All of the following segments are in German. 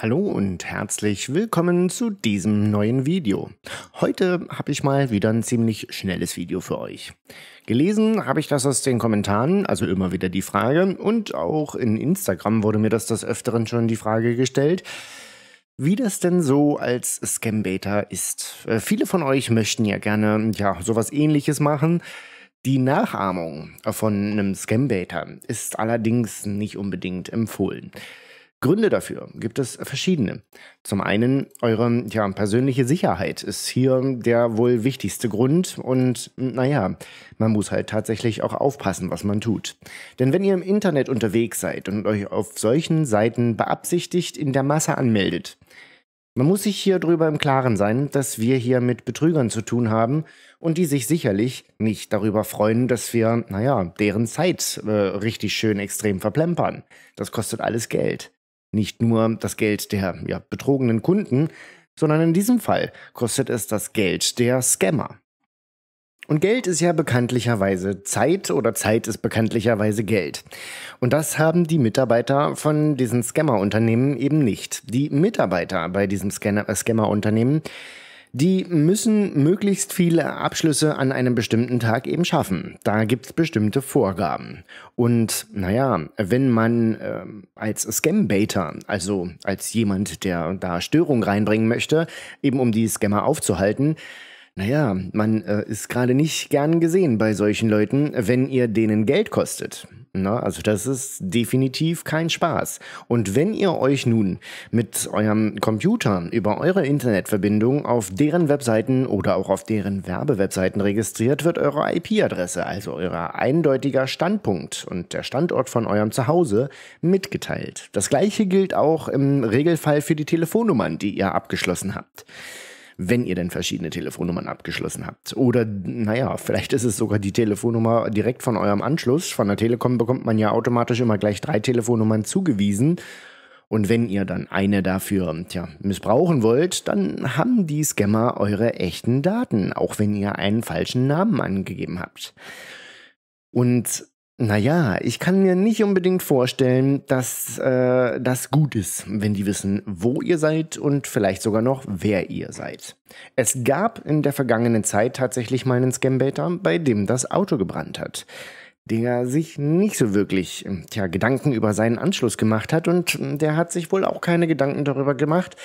Hallo und herzlich willkommen zu diesem neuen Video. Heute habe ich mal wieder ein ziemlich schnelles Video für euch. Gelesen habe ich das aus den Kommentaren, also immer wieder die Frage, und auch in Instagram wurde mir das des Öfteren schon die Frage gestellt, wie das denn so als Scambaiter ist. Äh, viele von euch möchten ja gerne ja, sowas ähnliches machen, die Nachahmung von einem Scambaiter ist allerdings nicht unbedingt empfohlen. Gründe dafür gibt es verschiedene. Zum einen, eure ja, persönliche Sicherheit ist hier der wohl wichtigste Grund und naja, man muss halt tatsächlich auch aufpassen, was man tut. Denn wenn ihr im Internet unterwegs seid und euch auf solchen Seiten beabsichtigt in der Masse anmeldet, man muss sich hier drüber im Klaren sein, dass wir hier mit Betrügern zu tun haben und die sich sicherlich nicht darüber freuen, dass wir, naja, deren Zeit äh, richtig schön extrem verplempern. Das kostet alles Geld nicht nur das Geld der ja, betrogenen Kunden, sondern in diesem Fall kostet es das Geld der Scammer. Und Geld ist ja bekanntlicherweise Zeit oder Zeit ist bekanntlicherweise Geld. Und das haben die Mitarbeiter von diesen Scammer-Unternehmen eben nicht. Die Mitarbeiter bei diesen Scammer-Unternehmen die müssen möglichst viele Abschlüsse an einem bestimmten Tag eben schaffen. Da gibt es bestimmte Vorgaben. Und naja, wenn man äh, als Scambaiter, also als jemand, der da Störung reinbringen möchte, eben um die Scammer aufzuhalten, naja, man äh, ist gerade nicht gern gesehen bei solchen Leuten, wenn ihr denen Geld kostet. Ne? Also das ist definitiv kein Spaß. Und wenn ihr euch nun mit eurem Computer über eure Internetverbindung auf deren Webseiten oder auch auf deren Werbewebseiten registriert, wird eure IP-Adresse, also euer eindeutiger Standpunkt und der Standort von eurem Zuhause mitgeteilt. Das gleiche gilt auch im Regelfall für die Telefonnummern, die ihr abgeschlossen habt wenn ihr denn verschiedene Telefonnummern abgeschlossen habt. Oder, naja, vielleicht ist es sogar die Telefonnummer direkt von eurem Anschluss. Von der Telekom bekommt man ja automatisch immer gleich drei Telefonnummern zugewiesen. Und wenn ihr dann eine dafür tja, missbrauchen wollt, dann haben die Scammer eure echten Daten, auch wenn ihr einen falschen Namen angegeben habt. Und naja, ich kann mir nicht unbedingt vorstellen, dass äh, das gut ist, wenn die wissen, wo ihr seid und vielleicht sogar noch, wer ihr seid. Es gab in der vergangenen Zeit tatsächlich mal einen Scambaiter, bei dem das Auto gebrannt hat der sich nicht so wirklich ähm, tja, Gedanken über seinen Anschluss gemacht hat und ähm, der hat sich wohl auch keine Gedanken darüber gemacht,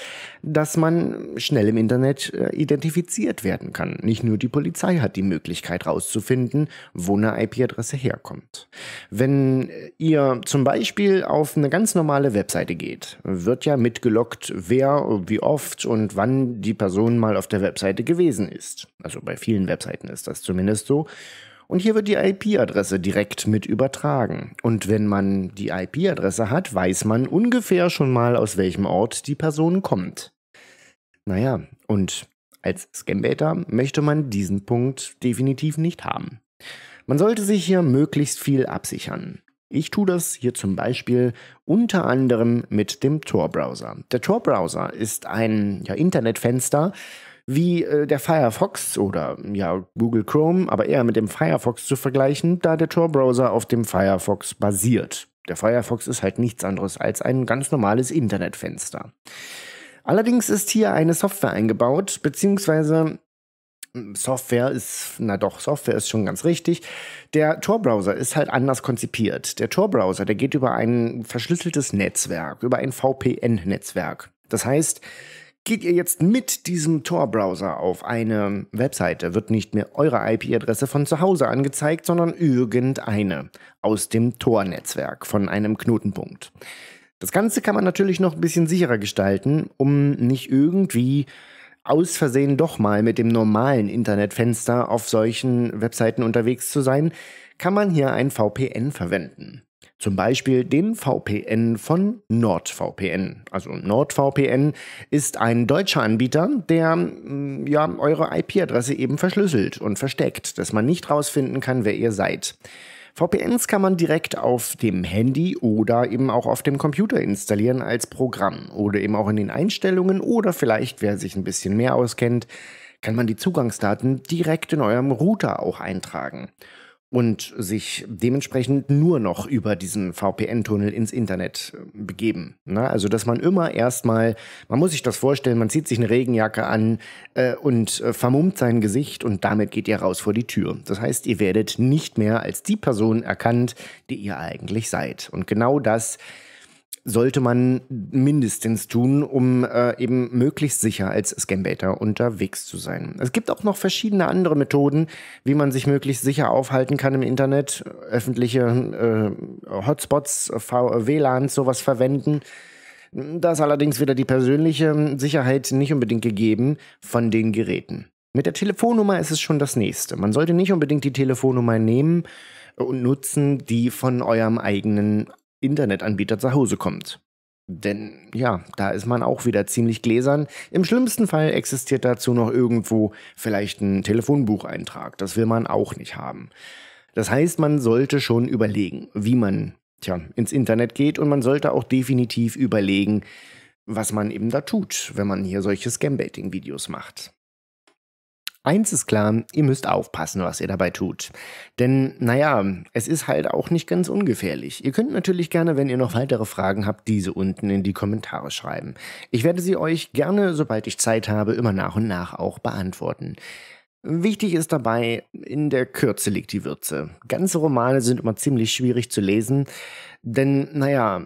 dass man schnell im Internet äh, identifiziert werden kann. Nicht nur die Polizei hat die Möglichkeit herauszufinden, wo eine IP-Adresse herkommt. Wenn äh, ihr zum Beispiel auf eine ganz normale Webseite geht, wird ja mitgelockt, wer, wie oft und wann die Person mal auf der Webseite gewesen ist. Also bei vielen Webseiten ist das zumindest so. Und hier wird die IP-Adresse direkt mit übertragen. Und wenn man die IP-Adresse hat, weiß man ungefähr schon mal, aus welchem Ort die Person kommt. Naja, und als Scambater möchte man diesen Punkt definitiv nicht haben. Man sollte sich hier möglichst viel absichern. Ich tue das hier zum Beispiel unter anderem mit dem Tor-Browser. Der Tor-Browser ist ein ja, Internetfenster, wie äh, der Firefox oder ja Google Chrome, aber eher mit dem Firefox zu vergleichen, da der Tor-Browser auf dem Firefox basiert. Der Firefox ist halt nichts anderes als ein ganz normales Internetfenster. Allerdings ist hier eine Software eingebaut, beziehungsweise hm, Software ist, na doch, Software ist schon ganz richtig. Der Tor-Browser ist halt anders konzipiert. Der Tor-Browser, der geht über ein verschlüsseltes Netzwerk, über ein VPN-Netzwerk. Das heißt, Geht ihr jetzt mit diesem Tor-Browser auf eine Webseite, wird nicht mehr eure IP-Adresse von zu Hause angezeigt, sondern irgendeine aus dem Tor-Netzwerk von einem Knotenpunkt. Das Ganze kann man natürlich noch ein bisschen sicherer gestalten, um nicht irgendwie aus Versehen doch mal mit dem normalen Internetfenster auf solchen Webseiten unterwegs zu sein, kann man hier ein VPN verwenden. Zum Beispiel den VPN von NordVPN. Also NordVPN ist ein deutscher Anbieter, der mm, ja, eure IP-Adresse eben verschlüsselt und versteckt, dass man nicht rausfinden kann, wer ihr seid. VPNs kann man direkt auf dem Handy oder eben auch auf dem Computer installieren als Programm oder eben auch in den Einstellungen oder vielleicht, wer sich ein bisschen mehr auskennt, kann man die Zugangsdaten direkt in eurem Router auch eintragen und sich dementsprechend nur noch über diesen VPN-Tunnel ins Internet äh, begeben. Na, ne? also, dass man immer erstmal, man muss sich das vorstellen, man zieht sich eine Regenjacke an äh, und äh, vermummt sein Gesicht und damit geht ihr raus vor die Tür. Das heißt, ihr werdet nicht mehr als die Person erkannt, die ihr eigentlich seid. Und genau das sollte man mindestens tun, um äh, eben möglichst sicher als Scambaiter unterwegs zu sein. Es gibt auch noch verschiedene andere Methoden, wie man sich möglichst sicher aufhalten kann im Internet. Öffentliche äh, Hotspots, WLANs, sowas verwenden. Da ist allerdings wieder die persönliche Sicherheit nicht unbedingt gegeben von den Geräten. Mit der Telefonnummer ist es schon das nächste. Man sollte nicht unbedingt die Telefonnummer nehmen und nutzen, die von eurem eigenen Internetanbieter zu Hause kommt. Denn ja, da ist man auch wieder ziemlich gläsern. Im schlimmsten Fall existiert dazu noch irgendwo vielleicht ein Telefonbucheintrag. Das will man auch nicht haben. Das heißt, man sollte schon überlegen, wie man tja, ins Internet geht und man sollte auch definitiv überlegen, was man eben da tut, wenn man hier solche Scambaiting-Videos macht. Eins ist klar, ihr müsst aufpassen, was ihr dabei tut. Denn, naja, es ist halt auch nicht ganz ungefährlich. Ihr könnt natürlich gerne, wenn ihr noch weitere Fragen habt, diese unten in die Kommentare schreiben. Ich werde sie euch gerne, sobald ich Zeit habe, immer nach und nach auch beantworten. Wichtig ist dabei, in der Kürze liegt die Würze. Ganze Romane sind immer ziemlich schwierig zu lesen, denn, naja,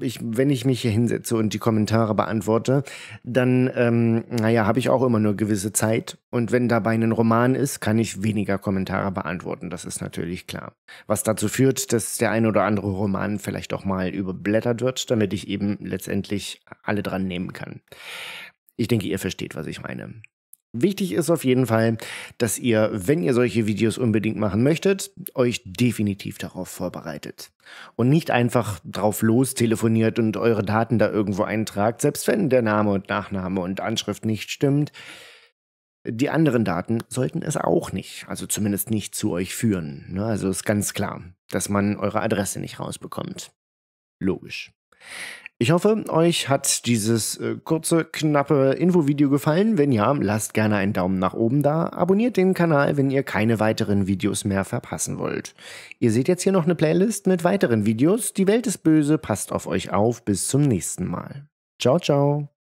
ich, wenn ich mich hier hinsetze und die Kommentare beantworte, dann, ähm, naja, habe ich auch immer nur gewisse Zeit. Und wenn dabei ein Roman ist, kann ich weniger Kommentare beantworten, das ist natürlich klar. Was dazu führt, dass der ein oder andere Roman vielleicht auch mal überblättert wird, damit ich eben letztendlich alle dran nehmen kann. Ich denke, ihr versteht, was ich meine. Wichtig ist auf jeden Fall, dass ihr, wenn ihr solche Videos unbedingt machen möchtet, euch definitiv darauf vorbereitet. Und nicht einfach drauf los telefoniert und eure Daten da irgendwo eintragt, selbst wenn der Name und Nachname und Anschrift nicht stimmt. Die anderen Daten sollten es auch nicht, also zumindest nicht zu euch führen. Ne? Also ist ganz klar, dass man eure Adresse nicht rausbekommt. Logisch. Ich hoffe, euch hat dieses äh, kurze, knappe Infovideo gefallen. Wenn ja, lasst gerne einen Daumen nach oben da. Abonniert den Kanal, wenn ihr keine weiteren Videos mehr verpassen wollt. Ihr seht jetzt hier noch eine Playlist mit weiteren Videos. Die Welt ist böse, passt auf euch auf. Bis zum nächsten Mal. Ciao, ciao.